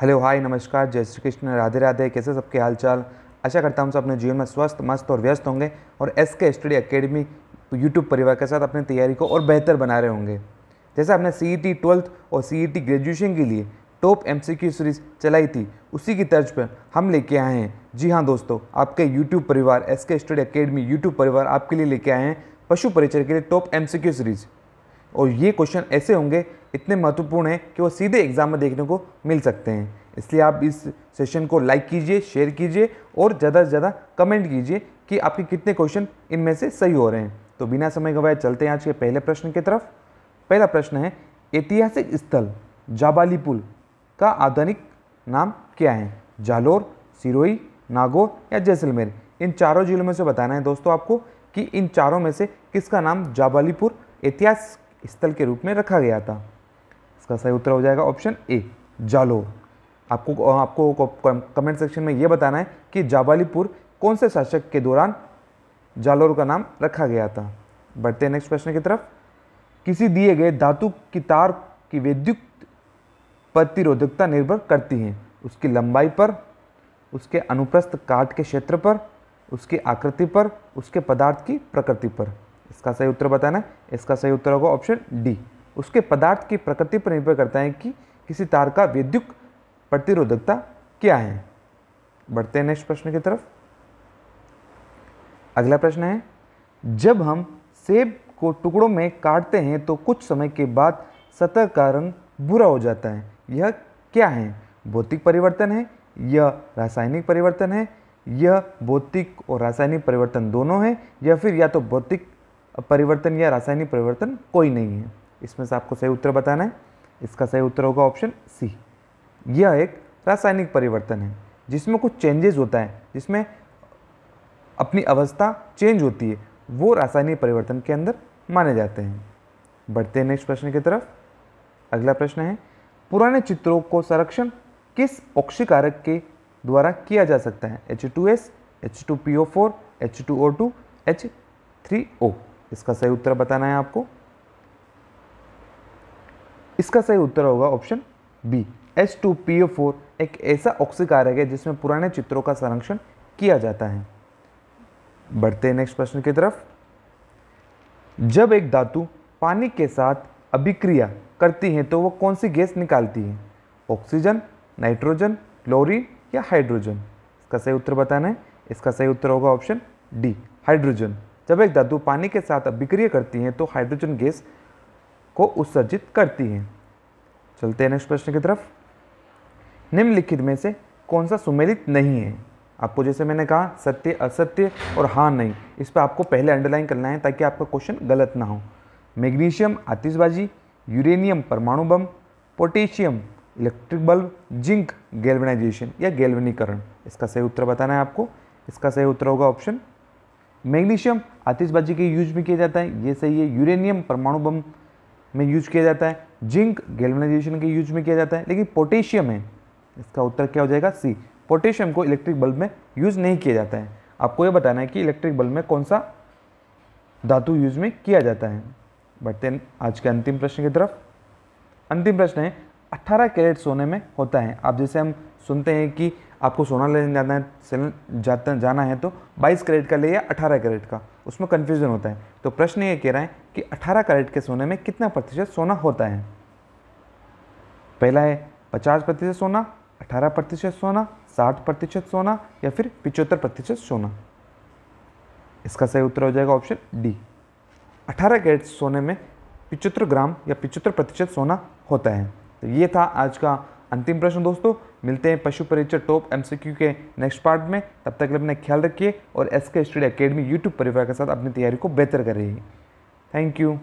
hello hi नमस्कार जय श्री कृष्ण राधे राधे कैसे सबके हालचाल आशा करता हूँ सब अपने जीवन में स्वस्थ मस्त और व्यस्त होंगे और एस के स्टडी अकेडमी यूट्यूब परिवार के साथ अपनी तैयारी को और बेहतर बना रहे होंगे जैसे हमने सी ई टी ट्वेल्थ और सी ई टी ग्रेजुएशन के लिए top M C Q series चलाई थी उसी की तर्ज पर हम लेके आए हैं जी हाँ दोस्तों आपके यूट्यूब परिवार एस के स्टडी अकेडमी यूट्यूब परिवार आपके लिए लेके आए हैं पशु परिचय के लिए top M C Q series और ये क्वेश्चन ऐसे होंगे इतने महत्वपूर्ण हैं कि वो सीधे एग्ज़ाम में देखने को मिल सकते हैं इसलिए आप इस सेशन को लाइक कीजिए शेयर कीजिए और ज़्यादा से ज़्यादा कमेंट कीजिए कि आपके कितने क्वेश्चन इनमें से सही हो रहे हैं तो बिना समय गवाए चलते हैं आज के पहले प्रश्न की तरफ पहला प्रश्न है ऐतिहासिक स्थल जाबाली पुल का आधुनिक नाम क्या है जालोर सिरोही नागौर या जैसलमेर इन चारों जिलों में से बताना है दोस्तों आपको कि इन चारों में से किसका नाम जाबालीपुर इतिहास स्थल के रूप में रखा गया था इसका सही उत्तर हो जाएगा ऑप्शन ए जालोर आपको आपको कमेंट सेक्शन में ये बताना है कि जाबालीपुर कौन से शासक के दौरान जालोर का नाम रखा गया था बढ़ते नेक्स्ट प्रश्न की तरफ किसी दिए गए धातु की तार की वैद्युत प्रतिरोधकता निर्भर करती है उसकी लंबाई पर उसके अनुप्रस्थ काट के क्षेत्र पर उसकी आकृति पर उसके पदार्थ की प्रकृति पर इसका सही उत्तर बताना इसका सही उत्तर होगा ऑप्शन डी उसके पदार्थ की प्रकृति पर निर्भर करता है कि किसी तार का विद्युत प्रतिरोधकता क्या है बढ़ते हैं नेक्स्ट प्रश्न की तरफ अगला प्रश्न है जब हम सेब को टुकड़ों में काटते हैं तो कुछ समय के बाद सतह का रंग बुरा हो जाता है यह क्या है भौतिक परिवर्तन है यह रासायनिक परिवर्तन है यह भौतिक और रासायनिक परिवर्तन दोनों है या फिर या तो भौतिक परिवर्तन या रासायनिक परिवर्तन कोई नहीं है इसमें से आपको सही उत्तर बताना है इसका सही उत्तर होगा ऑप्शन सी यह एक रासायनिक परिवर्तन है जिसमें कुछ चेंजेस होता है जिसमें अपनी अवस्था चेंज होती है वो रासायनिक परिवर्तन के अंदर माने जाते हैं बढ़ते हैं नेक्स्ट प्रश्न की तरफ अगला प्रश्न है पुराने चित्रों को संरक्षण किस ओक्षिकारक के द्वारा किया जा सकता है H two S H two P O four H two O two H three O इसका सही उत्तर बताना है आपको इसका सही उत्तर होगा option B S two P O four एक ऐसा ऑक्सीकारक है जिसमें पुराने चित्रों का संरक्षण किया जाता है बढ़ते हैं नेक्स्ट प्रश्न की तरफ जब एक धातु पानी के साथ अभिक्रिया करती है तो वह कौन सी गैस निकालती है ऑक्सीजन नाइट्रोजन क्लोरीन या हाइड्रोजन इसका सही उत्तर बताना है इसका सही उत्तर होगा ऑप्शन डी हाइड्रोजन जब एक धातु पानी के साथ अभिक्रिय करती है तो हाइड्रोजन गैस को उत्सर्जित करती है चलते हैं नेक्स्ट प्रश्न की तरफ निम्नलिखित में से कौन सा सुमेलित नहीं है आपको जैसे मैंने कहा सत्य असत्य और हाँ नहीं इस पर आपको पहले अंडरलाइन करना है ताकि आपका क्वेश्चन गलत ना हो मैग्नीशियम आतिशबाजी यूरेनियम परमाणु bomb potassium electric bulb zinc galvanization या गैल्वनीकरण इसका सही उत्तर बताना है आपको इसका सही उत्तर होगा ऑप्शन मैग्नीशियम आतिशबाजी के यूज में किया जाता है ये सही है यूरेनियम परमाणु बम में यूज किया जाता है जिंक गैल्वनाइजेशन के यूज में किया जाता है लेकिन पोटेशियम है इसका उत्तर क्या हो जाएगा सी पोटेशियम को इलेक्ट्रिक बल्ब में यूज नहीं किया जाता है आपको ये बताना है कि इलेक्ट्रिक बल्ब में कौन सा धातु यूज में किया जाता है बढ़ते हैं आज के अंतिम प्रश्न की तरफ अंतिम प्रश्न है 18 कैरेट सोने में होता है आप जैसे हम सुनते हैं कि आपको सोना लेने जाना है सेलन जाता जाना है तो 22 कैरेट का ले या 18 कैरेट का उसमें कन्फ्यूज़न होता है तो प्रश्न ये कह रहा है कि 18 कैरेट के सोने में कितना प्रतिशत सोना होता है पहला है 50 प्रतिशत सोना 18 प्रतिशत सोना 60 प्रतिशत सोना या फिर पिचहत्तर प्रतिशत सोना इसका सही उत्तर हो जाएगा ऑप्शन डी अठारह कैरेट सोने में पिचहत्तर ग्राम या पिचहत्तर प्रतिशत सोना होता है तो ये था आज का अंतिम प्रश्न दोस्तों मिलते हैं पशु परिचय टॉप एमसीक्यू के नेक्स्ट पार्ट में तब तक अपना ख्याल रखिए और एस के स्टडी अकेडमी यूट्यूब परिवार के साथ अपनी तैयारी को बेहतर कर रही है थैंक यू